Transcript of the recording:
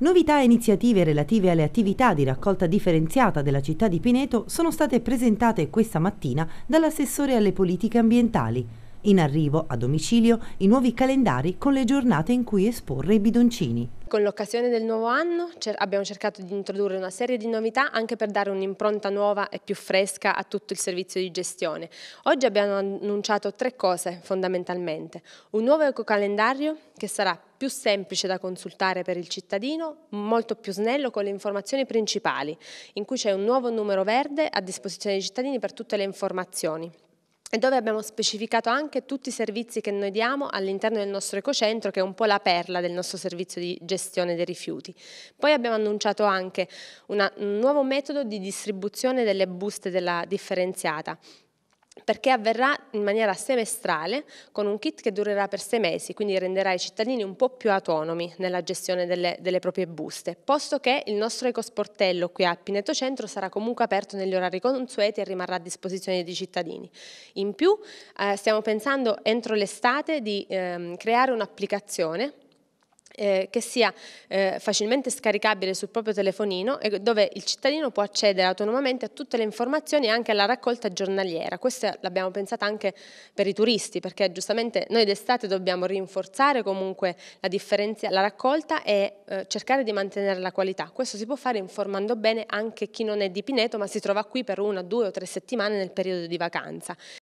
Novità e iniziative relative alle attività di raccolta differenziata della città di Pineto sono state presentate questa mattina dall'assessore alle politiche ambientali. In arrivo a domicilio i nuovi calendari con le giornate in cui esporre i bidoncini. Con l'occasione del nuovo anno abbiamo cercato di introdurre una serie di novità anche per dare un'impronta nuova e più fresca a tutto il servizio di gestione. Oggi abbiamo annunciato tre cose fondamentalmente. Un nuovo ecocalendario che sarà più semplice da consultare per il cittadino, molto più snello con le informazioni principali, in cui c'è un nuovo numero verde a disposizione dei cittadini per tutte le informazioni e dove abbiamo specificato anche tutti i servizi che noi diamo all'interno del nostro ecocentro, che è un po' la perla del nostro servizio di gestione dei rifiuti. Poi abbiamo annunciato anche una, un nuovo metodo di distribuzione delle buste della differenziata, perché avverrà in maniera semestrale con un kit che durerà per sei mesi, quindi renderà i cittadini un po' più autonomi nella gestione delle, delle proprie buste, posto che il nostro ecosportello qui a Pineto Centro sarà comunque aperto negli orari consueti e rimarrà a disposizione dei cittadini. In più eh, stiamo pensando entro l'estate di ehm, creare un'applicazione eh, che sia eh, facilmente scaricabile sul proprio telefonino e dove il cittadino può accedere autonomamente a tutte le informazioni e anche alla raccolta giornaliera. Questo l'abbiamo pensato anche per i turisti perché giustamente noi d'estate dobbiamo rinforzare comunque la, la raccolta e eh, cercare di mantenere la qualità. Questo si può fare informando bene anche chi non è di Pineto ma si trova qui per una, due o tre settimane nel periodo di vacanza.